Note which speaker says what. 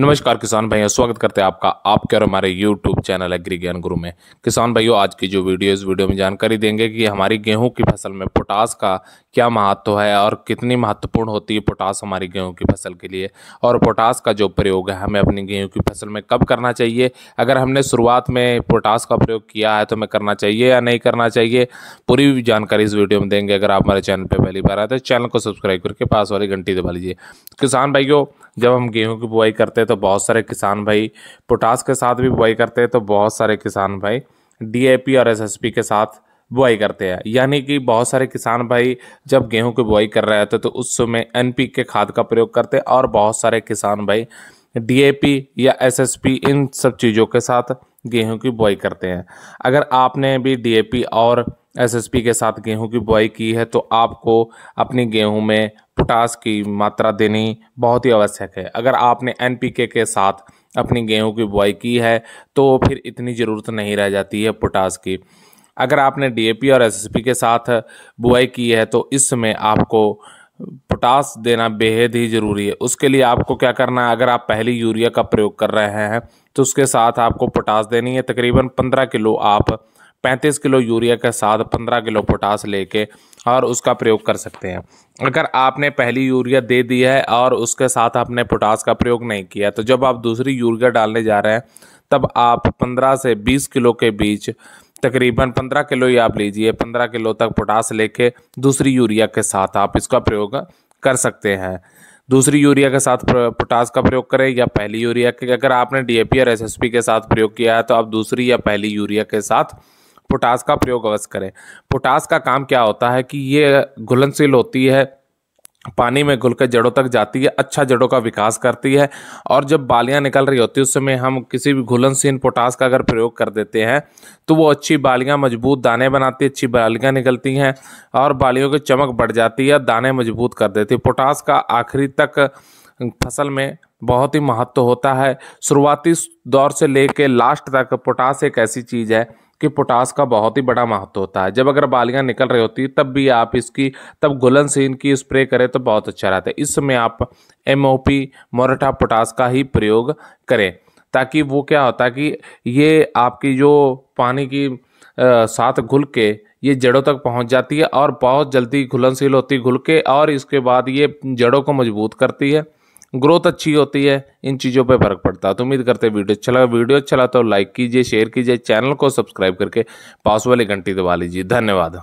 Speaker 1: नमस्कार किसान भाइयों स्वागत करते हैं आपका आपके और हमारे यूट्यूब चैनल एग्री ज्ञान गुरु में किसान भाइयों आज की जो वीडियो इस वीडियो में जानकारी देंगे कि हमारी गेहूं की फसल में पोटास का क्या महत्व है और कितनी महत्वपूर्ण होती है पोटास हमारी गेहूं की फसल के लिए और पोटास का जो प्रयोग है हमें अपनी गेहूँ की फसल में कब करना चाहिए अगर हमने शुरुआत में पोटास का प्रयोग किया है तो हमें करना चाहिए या नहीं करना चाहिए पूरी जानकारी इस वीडियो में देंगे अगर आप हमारे चैनल पर पहली बार आए तो चैनल को सब्सक्राइब करके पास वाली घंटी दबा लीजिए किसान भाइयों जब हम गेहूँ की बुआई करते हैं तो बहुत सारे किसान भाई पोटास के साथ भी बुआई करते हैं तो बहुत सारे किसान भाई डीएपी और एस के साथ बुआई करते हैं यानी कि बहुत सारे किसान भाई जब गेहूं की बुआई कर रहे होते तो उस समय के खाद का प्रयोग करते हैं और बहुत सारे किसान भाई डीएपी या एसएसपी इन सब चीज़ों के साथ गेहूं की बुआई करते हैं अगर आपने भी डीएपी और एसएसपी के साथ गेहूं की बुआई की है तो आपको अपनी गेहूं में पोटास की मात्रा देनी बहुत ही आवश्यक है अगर आपने एनपीके के साथ अपनी गेहूं की बुआई की है तो फिर इतनी ज़रूरत नहीं रह जाती है पोटास की अगर आपने डीएपी और एसएसपी के साथ बुआई की है तो इसमें आपको पोटास देना बेहद ही ज़रूरी है उसके लिए आपको क्या करना है अगर आप पहली यूरिया का प्रयोग कर रहे हैं तो उसके साथ आपको पोटास देनी है तकरीबन पंद्रह किलो आप पैंतीस किलो यूरिया के साथ पंद्रह किलो पोटास लेके और उसका प्रयोग कर सकते हैं अगर आपने पहली यूरिया दे दी है और उसके साथ आपने पोटास का प्रयोग नहीं किया तो जब आप दूसरी यूरिया डालने जा रहे हैं तब आप पंद्रह से बीस किलो के बीच तकरीबन 15 किलो ही आप लीजिए 15 किलो तक पोटास लेके दूसरी यूरिया के साथ आप इसका प्रयोग कर सकते हैं दूसरी यूरिया के साथ पोटास का प्रयोग करें या पहली यूरिया के अगर आपने पी और पी के साथ प्रयोग किया है तो आप दूसरी या पहली यूरिया के साथ पोटास का प्रयोग अवश्य करें पोटास का काम क्या होता है कि ये घुलनशील होती है पानी में घुलकर जड़ों तक जाती है अच्छा जड़ों का विकास करती है और जब बालियां निकल रही होती है उस समय हम किसी भी घुलनशील पोटास का अगर प्रयोग कर देते हैं तो वो अच्छी बालियां मजबूत दाने बनाती है अच्छी बालियां निकलती हैं और बालियों की चमक बढ़ जाती है दाने मजबूत कर देती है पोटास का आखिरी तक फसल में बहुत ही महत्व होता है शुरुआती दौर से ले लास्ट तक पोटास एक ऐसी चीज़ है कि पोटास का बहुत ही बड़ा महत्व होता है जब अगर बालियाँ निकल रही होती तब भी आप इसकी तब घुलनशीन की स्प्रे करें तो बहुत अच्छा रहता है इस समय आप एम ओ पी मोरठा पोटास का ही प्रयोग करें ताकि वो क्या होता है कि ये आपकी जो पानी की आ, साथ घुल के ये जड़ों तक पहुंच जाती है और बहुत जल्दी घुलनशील होती घुल के और इसके बाद ये जड़ों को मजबूत करती है ग्रोथ अच्छी होती है इन चीज़ों पे फर्क पड़ता है तो उम्मीद करते हैं वीडियो अच्छा लगा वीडियो अच्छा लगा तो लाइक कीजिए शेयर कीजिए चैनल को सब्सक्राइब करके पास वाली घंटी दबा लीजिए धन्यवाद